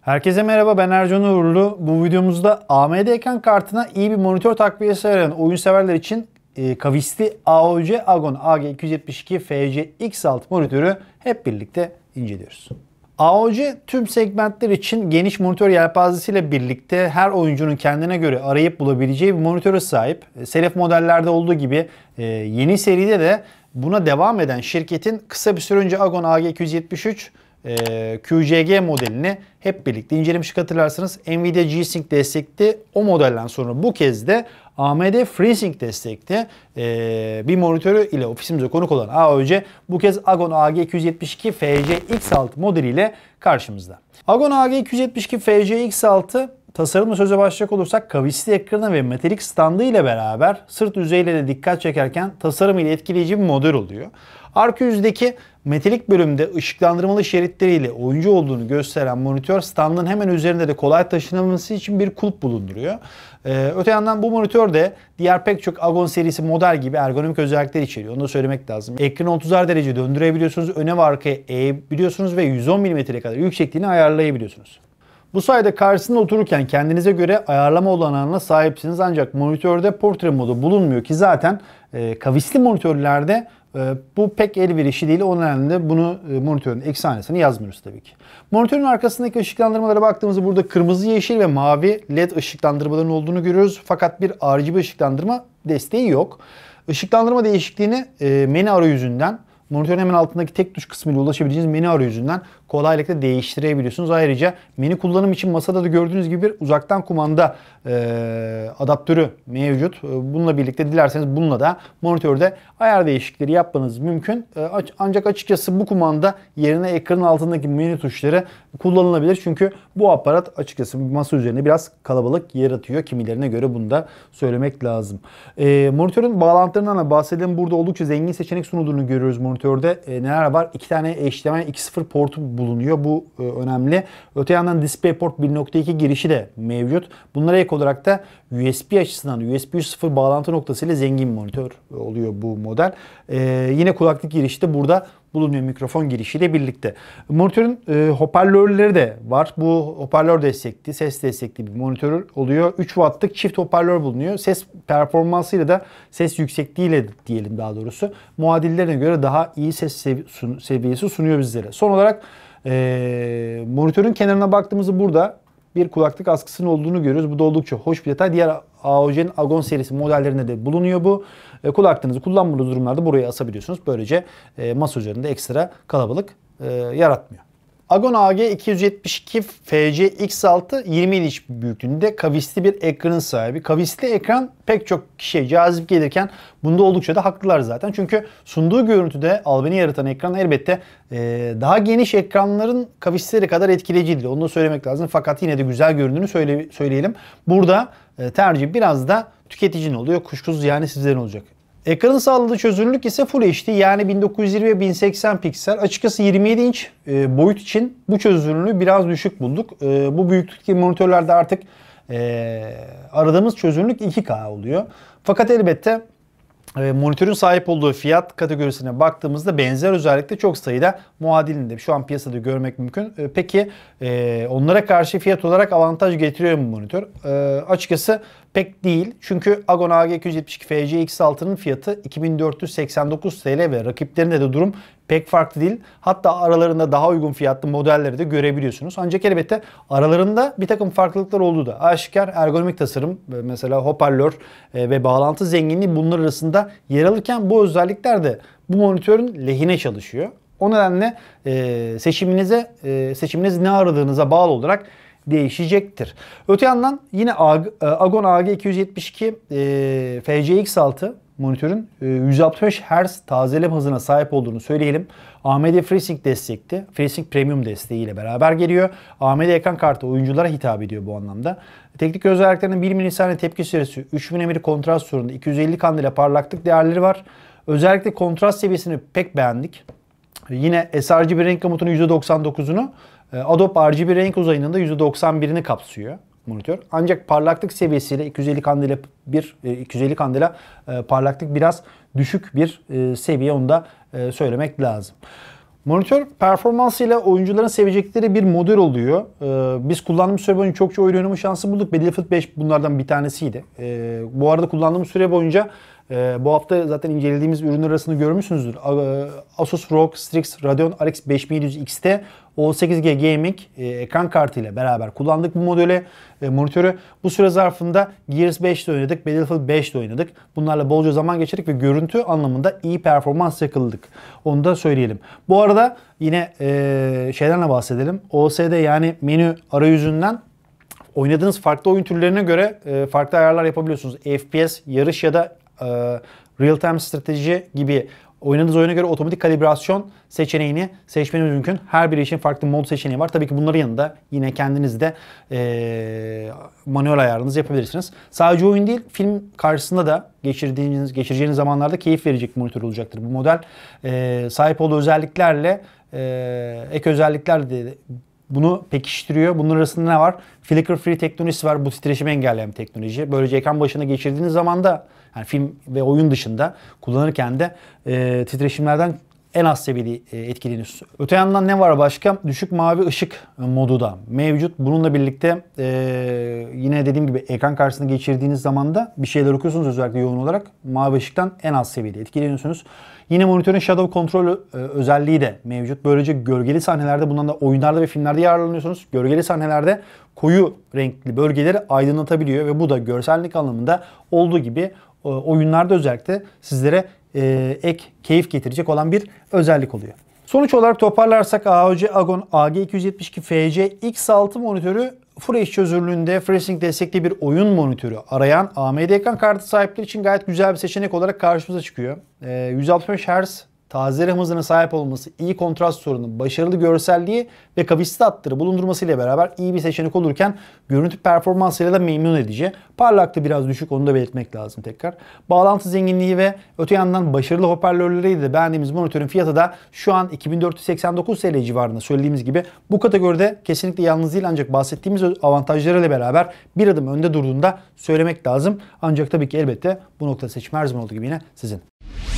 Herkese merhaba ben Ercan Uğurlu. Bu videomuzda AMD ekran kartına iyi bir monitör takviyesi arayan oyun severler için e, kavisli AOC Agon AG272 FC-X6 monitörü hep birlikte inceliyoruz. AOC tüm segmentler için geniş monitör yelpazesiyle birlikte her oyuncunun kendine göre arayıp bulabileceği bir monitöre sahip. E, selef modellerde olduğu gibi e, yeni seride de buna devam eden şirketin kısa bir süre önce Agon AG273 e, QCG modelini hep birlikte incelemiş hatırlarsınız. Nvidia G-Sync destekli o modelden sonra bu kez de AMD FreeSync destekli e, bir monitörü ile ofisimize konuk olan AOC bu kez Agon AG272 FCX6 modeliyle karşımızda. Agon AG272 FCX6 Tasarımla söze başlayacak olursak kavisli ekranı ve metalik standı ile beraber sırt yüzeyiyle de dikkat çekerken tasarım ile etkileyici bir model oluyor. Arka yüzdeki Metalik bölümde ışıklandırmalı şeritleriyle oyuncu olduğunu gösteren monitör standın hemen üzerinde de kolay taşınılması için bir kulp bulunduruyor. Ee, öte yandan bu monitör de diğer pek çok Agon serisi model gibi ergonomik özellikler içeriyor. Onu da söylemek lazım. Ekranı 30'ar derece döndürebiliyorsunuz, öne ve arkaya eğebiliyorsunuz ve 110 mm'ye kadar yüksekliğini ayarlayabiliyorsunuz. Bu sayede karşısında otururken kendinize göre ayarlama olanağına sahipsiniz ancak monitörde portre modu bulunmuyor ki zaten e, kavisli monitörlerde ee, bu pek elverişli değil. O nedenle bunu e, monitörün eksi yazmıyoruz tabii ki. Monitörün arkasındaki ışıklandırmalara baktığımızda burada kırmızı, yeşil ve mavi led ışıklandırmaların olduğunu görüyoruz. Fakat bir RGB ışıklandırma desteği yok. Işıklandırma değişikliğini e, menü arayüzünden, monitörün hemen altındaki tek tuş kısmıyla ulaşabileceğiniz menü arayüzünden kolaylıkla değiştirebiliyorsunuz. Ayrıca menü kullanım için masada da gördüğünüz gibi bir uzaktan kumanda e, adaptörü mevcut. E, bununla birlikte dilerseniz bununla da monitörde ayar değişiklikleri yapmanız mümkün. E, ancak açıkçası bu kumanda yerine ekranın altındaki menü tuşları kullanılabilir. Çünkü bu aparat açıkçası masa üzerinde biraz kalabalık yaratıyor. Kimilerine göre bunu da söylemek lazım. E, monitörün bağlantılarından da bahsedelim. Burada oldukça zengin seçenek sunulduğunu görüyoruz monitörde. E, neler var? İki tane HDMI 2.0 portu bulunuyor. Bu e, önemli. Öte yandan DisplayPort 1.2 girişi de mevcut. Bunlara ek olarak da USB açısından USB 3.0 bağlantı noktasıyla zengin monitör e, oluyor bu model. E, yine kulaklık girişi de burada bulunuyor mikrofon girişiyle birlikte. Monitörün e, hoparlörleri de var. Bu hoparlör destekli, ses destekli bir monitör oluyor. 3 wattlık çift hoparlör bulunuyor. Ses performansıyla da ses yüksekliğiyle diyelim daha doğrusu muadillerine göre daha iyi ses sevi sun seviyesi sunuyor bizlere. Son olarak e, monitörün kenarına baktığımızda burada bir kulaklık askısının olduğunu görüyoruz. Bu da oldukça hoş bir detay. Diğer AOJ'nin Agon serisi modellerinde de bulunuyor bu. E, kulaklığınızı kullanmadığınız durumlarda buraya asabiliyorsunuz. Böylece e, masa üzerinde ekstra kalabalık e, yaratmıyor. Agon AG 272 FC X6 20 inç büyüklüğünde kavisli bir ekranın sahibi. Kavisli ekran pek çok kişiye cazip gelirken bunda oldukça da haklılar zaten. Çünkü sunduğu görüntüde albeni yaratan ekran elbette ee, daha geniş ekranların kavisleri kadar etkileyici değil. Onu da söylemek lazım. Fakat yine de güzel göründüğünü söyle, söyleyelim. Burada e, tercih biraz da tüketicinin oluyor. Kuşkusuz yani sizlerin olacak. Ekranın sağladığı çözünürlük ise Full HD yani 1920 1080 piksel. Açıkçası 27 inç e, boyut için bu çözünürlüğü biraz düşük bulduk. E, bu büyüklükteki monitörlerde artık e, aradığımız çözünürlük 2K oluyor. Fakat elbette monitörün sahip olduğu fiyat kategorisine baktığımızda benzer özellikle çok sayıda muadilinde şu an piyasada görmek mümkün. E, peki e, onlara karşı fiyat olarak avantaj getiriyor mu monitör? E, açıkçası pek değil. Çünkü Agon AG272 FC X6'nın fiyatı 2489 TL ve rakiplerinde de durum pek farklı değil. Hatta aralarında daha uygun fiyatlı modelleri de görebiliyorsunuz. Ancak elbette aralarında bir takım farklılıklar olduğu da aşikar ergonomik tasarım e, mesela hoparlör e, ve bağlantı zenginliği bunlar arasında yer alırken bu özellikler de bu monitörün lehine çalışıyor. O nedenle e, seçiminize e, seçiminiz ne aradığınıza bağlı olarak değişecektir. Öte yandan yine Agon AG272 e, FCX6 monitörün 165 e, Hz tazeleme hızına sahip olduğunu söyleyelim. AMD FreeSync destekli, FreeSync Premium desteğiyle beraber geliyor. AMD ekran kartı oyunculara hitap ediyor bu anlamda. Teknik özelliklerinin 1 milisaniye tepki süresi, 3000 emiri kontrast sorunu, 250 kandile parlaklık değerleri var. Özellikle kontrast seviyesini pek beğendik. Yine sRGB renk komutunun %99'unu, e, Adobe RGB renk uzayının da %91'ini kapsıyor monitör. Ancak parlaklık seviyesiyle 250 kandile bir 250 e, kandela e, parlaklık biraz düşük bir e, seviye onu da söylemek lazım. Monitör performansıyla oyuncuların sevecekleri bir model oluyor. Ee, biz kullandığımız süre boyunca çokça oyun oynama şansı bulduk. Battlefield 5 bunlardan bir tanesiydi. Ee, bu arada kullandığımız süre boyunca ee, bu hafta zaten incelediğimiz ürünler arasında görmüşsünüzdür. Ee, Asus ROG Strix Radeon RX 5700 XT, 18G Gaming e, ekran kartıyla beraber kullandık bu modeli, e, monitörü. Bu süre zarfında Gears 5 ile oynadık, Battlefield 5 ile oynadık. Bunlarla bolca zaman geçirdik ve görüntü anlamında iyi performans yakaladık. Onu da söyleyelim. Bu arada yine e, şeylerle bahsedelim. OSD yani menü arayüzünden oynadığınız farklı oyun türlerine göre e, farklı ayarlar yapabiliyorsunuz. FPS, yarış ya da e, real-time strateji gibi oynadığınız oyuna göre otomatik kalibrasyon seçeneğini seçmeniz mümkün. Her biri için farklı mod seçeneği var. Tabii ki bunların yanında yine kendiniz de e, manuel ayarınızı yapabilirsiniz. Sadece oyun değil, film karşısında da geçirdiğiniz, geçireceğiniz zamanlarda keyif verecek bir monitör olacaktır. Bu model e, sahip olduğu özelliklerle e, ek özellikler de bunu pekiştiriyor. Bunun arasında ne var? Flicker Free teknolojisi var. Bu titreşimi engelleyen bir teknoloji. Böylece ekran başına geçirdiğiniz zaman da yani film ve oyun dışında kullanırken de e, titreşimlerden en az seviyede etkileniyor. Öte yandan ne var başka? Düşük mavi ışık modu da mevcut. Bununla birlikte e, yine dediğim gibi ekran karşısında geçirdiğiniz zaman da bir şeyler okuyorsunuz özellikle yoğun olarak. Mavi ışıktan en az seviyede etkileniyorsunuz. Yine monitörün shadow kontrolü e, özelliği de mevcut. Böylece gölgeli sahnelerde bundan da oyunlarda ve filmlerde yararlanıyorsunuz. Gölgeli sahnelerde koyu renkli bölgeleri aydınlatabiliyor ve bu da görsellik anlamında olduğu gibi e, oyunlarda özellikle sizlere e, ek keyif getirecek olan bir özellik oluyor. Sonuç olarak toparlarsak AOC Agon AG272 FC X6 monitörü Full HD çözünürlüğünde FreeSync destekli bir oyun monitörü arayan AMD ekran kartı sahipleri için gayet güzel bir seçenek olarak karşımıza çıkıyor. E, 165 Hz taze rem hızına sahip olması, iyi kontrast sorunu, başarılı görselliği ve kapasite hattları bulundurmasıyla beraber iyi bir seçenek olurken görüntü performansıyla da memnun edici. Parlaklığı biraz düşük onu da belirtmek lazım tekrar. Bağlantı zenginliği ve öte yandan başarılı hoparlörleriyle de beğendiğimiz monitörün fiyatı da şu an 2489 TL civarında söylediğimiz gibi bu kategoride kesinlikle yalnız değil ancak bahsettiğimiz avantajlarıyla beraber bir adım önde durduğunda söylemek lazım. Ancak tabii ki elbette bu nokta seçim her zaman olduğu gibi yine sizin.